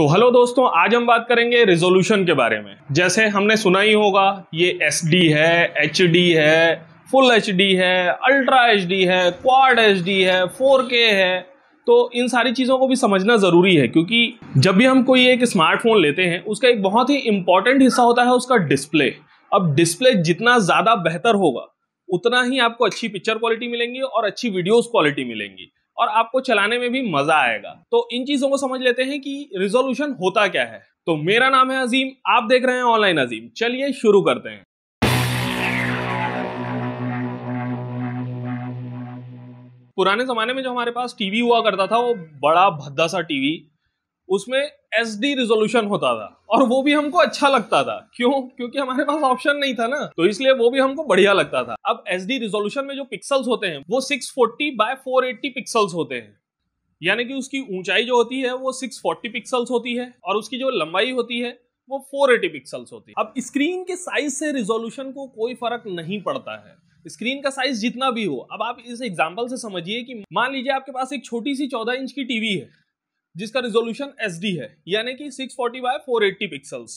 तो हेलो दोस्तों आज हम बात करेंगे रेजोल्यूशन के बारे में जैसे हमने सुना ही होगा ये एस है एच है फुल एच है अल्ट्रा एच है क्वाड एच है फोर है तो इन सारी चीज़ों को भी समझना ज़रूरी है क्योंकि जब भी हम कोई एक स्मार्टफोन लेते हैं उसका एक बहुत ही इंपॉर्टेंट हिस्सा होता है उसका डिस्प्ले अब डिस्प्ले जितना ज़्यादा बेहतर होगा उतना ही आपको अच्छी पिक्चर क्वालिटी मिलेंगी और अच्छी वीडियोस क्वालिटी मिलेंगी और आपको चलाने में भी मजा आएगा तो इन चीजों को समझ लेते हैं कि रिजोल्यूशन होता क्या है तो मेरा नाम है अजीम आप देख रहे हैं ऑनलाइन अजीम चलिए शुरू करते हैं पुराने जमाने में जो हमारे पास टीवी हुआ करता था वो बड़ा भद्दा सा टीवी उसमें एस डी रिजोल्यूशन होता था और वो भी हमको अच्छा लगता था क्यों क्योंकि हमारे पास ऑप्शन नहीं था ना तो इसलिए वो भी हमको बढ़िया लगता था अब एस डी रिजोल्यूशन में जो पिक्सल्स होते हैं वो 640 फोर्टी बाय फोर पिक्सल्स होते हैं यानी कि उसकी ऊंचाई जो होती है वो 640 पिक्सल्स होती है और उसकी जो लंबाई होती है वो एटी पिक्सल्स होती है अब स्क्रीन के साइज से रिजोल्यूशन को कोई फर्क नहीं पड़ता है स्क्रीन का साइज जितना भी हो अब आप इस एग्जाम्पल से समझिए कि मान लीजिए आपके पास एक छोटी सी चौदह इंच की टीवी है जिसका रिजोल्यूशन एस है यानी कि 640 फोर्टी बाय फोर पिक्सल्स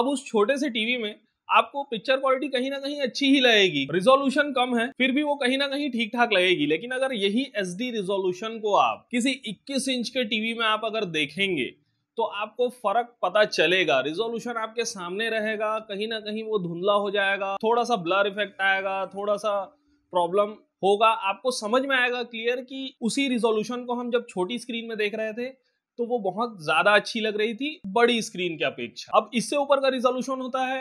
अब उस छोटे से टीवी में आपको पिक्चर क्वालिटी कहीं ना कहीं अच्छी ही लगेगी रिजोल्यूशन कम है फिर भी वो कहीं ना कहीं ठीक ठाक लगेगी लेकिन अगर यही एस डी रिजोल्यूशन को आप किसी 21 इंच के टीवी में आप अगर देखेंगे तो आपको फर्क पता चलेगा रिजोल्यूशन आपके सामने रहेगा कहीं ना कहीं वो धुंधला हो जाएगा थोड़ा सा ब्लर इफेक्ट आएगा थोड़ा सा प्रॉब्लम होगा आपको समझ में आएगा क्लियर कि उसी रिजोल्यूशन को हम जब छोटी स्क्रीन में देख रहे थे तो वो बहुत ज्यादा अच्छी लग रही थी बड़ी स्क्रीन की अपेक्षा अब इससे ऊपर का रिजोल्यूशन होता है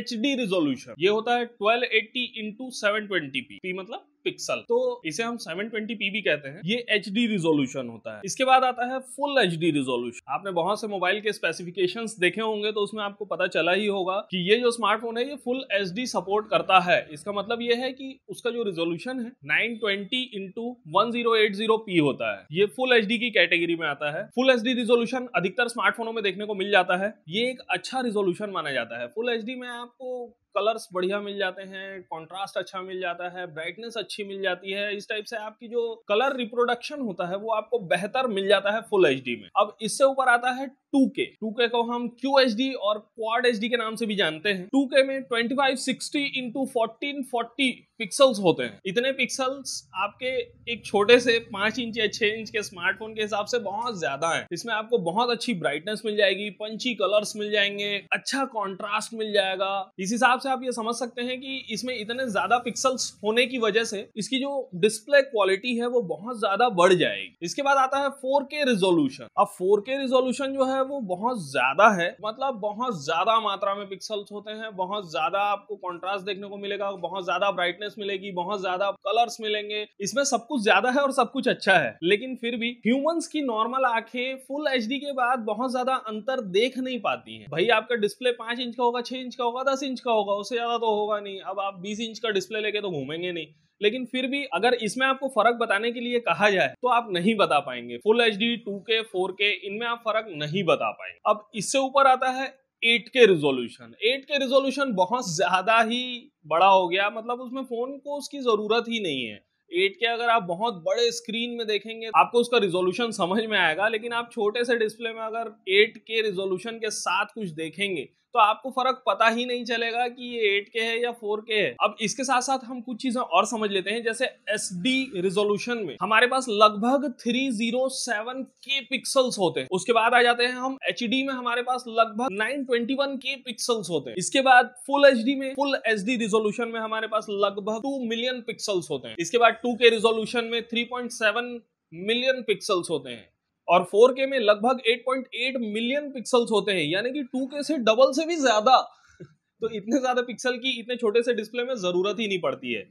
एच डी रिजोल्यूशन ये होता है twelve eighty into seven twenty P मतलब पिक्सल तो इसे हम 720p भी कहते हैं ये एच डी रिजोल्यूशन होता है इसके बाद आता है फुल एच डी रिजोल्यूशन आपने बहुत से मोबाइल के स्पेसिफिकेशन देखे होंगे तो उसमें आपको पता चला ही होगा कि ये जो स्मार्टफोन है ये फुल एच डी सपोर्ट करता है इसका मतलब ये है कि उसका जो रिजोल्यूशन है nine twenty into one zero eight zero P होता है ये फुल एच डी की कैटेगरी में आता है फुल एच डी रिजोल्यूशन अधिकतर स्मार्टफोनों में देखने को मिल जाता है ये एक अच्छा रिजोल्यूशन माना जाता है फुल एच डी में आपको कलर्स बढ़िया मिल जाते हैं कॉन्ट्रास्ट अच्छा मिल जाता है ब्राइटनेस अच्छी मिल जाती है इस टाइप से आपकी जो कलर रिप्रोडक्शन होता है वो आपको बेहतर मिल जाता है फुल एच में अब इससे ऊपर आता है टू के टू के को हम क्यू एच डी और Quad एच डी के नाम से भी जानते हैं टू के में twenty five 1440 into fourteen forty pixels होते हैं इतने पिक्सल्स आपके एक छोटे से पांच इंच या छह इंच के स्मार्टफोन के हिसाब से बहुत ज्यादा है इसमें आपको बहुत अच्छी ब्राइटनेस मिल जाएगी पंची कलर्स मिल जाएंगे अच्छा कॉन्ट्रास्ट मिल जाएगा इस हिसाब से आप ये समझ सकते हैं कि इसमें इतने ज्यादा पिक्सल्स होने की वजह से इसकी जो डिस्प्ले क्वालिटी है वो बहुत ज्यादा बढ़ जाएगी इसके बाद आता है फोर के रिजोल्यूशन अब फोर के रिजोल्यूशन जो है है वो बहुत ज़्यादा है मतलब बहुत ज़्यादा मात्रा में पिक्सल्स होते हैं बहुत ज़्यादा आपको कॉन्ट्रास्ट देखने को मिलेगा बहुत ज़्यादा ब्राइटनेस मिलेगी बहुत ज़्यादा कलर्स मिलेंगे इसमें सब कुछ ज़्यादा है और सब कुछ अच्छा है लेकिन फिर भी ह्यूमंस की नॉर्मल आंखें फुल एच के बाद बहुत ज़्यादा अंतर देख नहीं पाती है भाई आपका डिस्प्ले पांच इंच का होगा छह इंच का होगा दस इंच का होगा उससे ज़्यादा तो होगा नहीं अब आप बीस इंच का डिस्प्ले लेके तो घूमेंगे नहीं लेकिन फिर भी अगर इसमें आपको फर्क बताने के लिए कहा जाए तो आप नहीं बता पाएंगे full H D two K four K इनमें आप फर्क नहीं बता पाएंगे अब इससे ऊपर आता है एट के रिजोल्यूशन एट के रिजोल्यूशन बहुत ज्यादा ही बड़ा हो गया मतलब उसमें फोन को उसकी जरूरत ही नहीं है एट के अगर आप बहुत बड़े स्क्रीन में देखेंगे आपको उसका रिजोल्यूशन समझ में आएगा लेकिन आप छोटे से डिस्प्ले में अगर एट के रिजोल्यूशन के साथ कुछ देखेंगे तो आपको फर्क पता ही नहीं चलेगा कि ये एट के है या फोर के है अब इसके साथ साथ हम कुछ चीजें और समझ लेते हैं जैसे एस डी रिजोल्यूशन में हमारे पास लगभग three zero seven K pixels होते हैं उसके बाद आ जाते हैं हम एच डी में हमारे पास लगभग nine twenty one K pixels होते हैं इसके बाद फुल एच डी में फुल एच डी रिजोल्यूशन में हमारे पास लगभग टू मिलियन पिक्सल्स होते हैं इसके बाद टू के रिजोल्यूशन में three point seven million pixels होते हैं और 4K में लगभग 8.8 मिलियन पिक्सल्स होते हैं यानी कि 2K से डबल से भी ज्यादा तो इतने ज्यादा पिक्सल की इतने छोटे से डिस्प्ले में जरूरत ही नहीं पड़ती है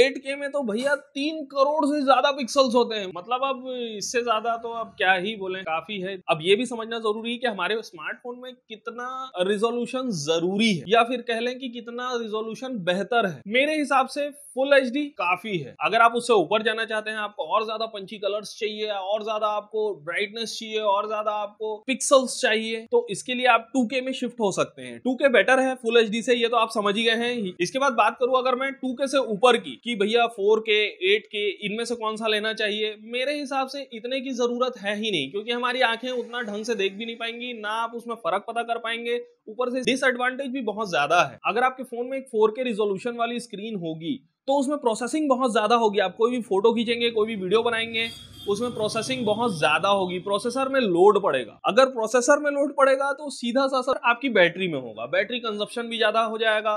एट के में तो भैया तीन करोड़ से ज्यादा पिक्सल्स होते हैं मतलब अब इससे ज्यादा तो अब क्या ही बोले काफी है अब ये भी समझना जरूरी है कि हमारे स्मार्टफोन में कितना रिजोल्यूशन जरूरी है या फिर कह लें कि कितना रिजोल्यूशन बेहतर है मेरे हिसाब से फुल एच काफी है अगर आप उससे ऊपर जाना चाहते हैं आपको और ज्यादा पंची कलर्स चाहिए और ज्यादा आपको ब्राइटनेस चाहिए और ज्यादा आपको पिक्सल्स चाहिए तो इसके लिए आप टू में शिफ्ट हो सकते हैं टू बेटर है फुल फुल एच से ये तो आप समझ ही गए हैं इसके बाद बात करूं अगर मैं टू के से ऊपर की कि भैया फोर के एट के इनमें से कौन सा लेना चाहिए मेरे हिसाब से इतने की जरूरत है ही नहीं क्योंकि हमारी आंखें उतना ढंग से देख भी नहीं पाएंगी ना आप उसमें फर्क पता कर पाएंगे ऊपर से डिसएडवांटेज भी बहुत ज्यादा है अगर आपके फोन में एक फोर के रिजोल्यूशन वाली स्क्रीन होगी तो उसमें प्रोसेसिंग बहुत ज़्यादा होगी आप कोई भी फोटो खींचेंगे कोई भी वीडियो बनाएंगे उसमें प्रोसेसिंग बहुत ज़्यादा होगी प्रोसेसर में लोड पड़ेगा अगर प्रोसेसर में लोड पड़ेगा तो सीधा सा असर आपकी बैटरी में होगा बैटरी कंजप्शन भी ज़्यादा हो जाएगा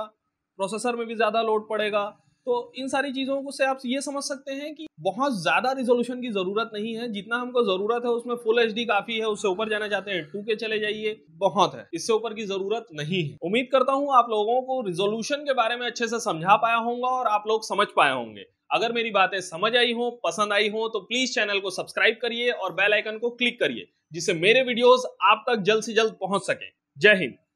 प्रोसेसर में भी ज़्यादा लोड पड़ेगा तो इन सारी चीज़ों को से आप ये समझ सकते हैं कि बहुत ज़्यादा रिजोल्यूशन की ज़रूरत नहीं है जितना हमको ज़रूरत है उसमें फुल एच काफ़ी है उससे ऊपर जाना चाहते हैं टू के चले जाइए बहुत है इससे ऊपर की ज़रूरत नहीं है उम्मीद करता हूँ आप लोगों को रिजोल्यूशन के बारे में अच्छे से समझा पाया होगा और आप लोग समझ पाए होंगे अगर मेरी बातें समझ आई हो पसंद आई हो तो प्लीज़ चैनल को सब्सक्राइब करिए और बेल आइकन को क्लिक करिए जिससे मेरे वीडियोस आप तक जल्द से जल्द पहुंच सके जय हिंद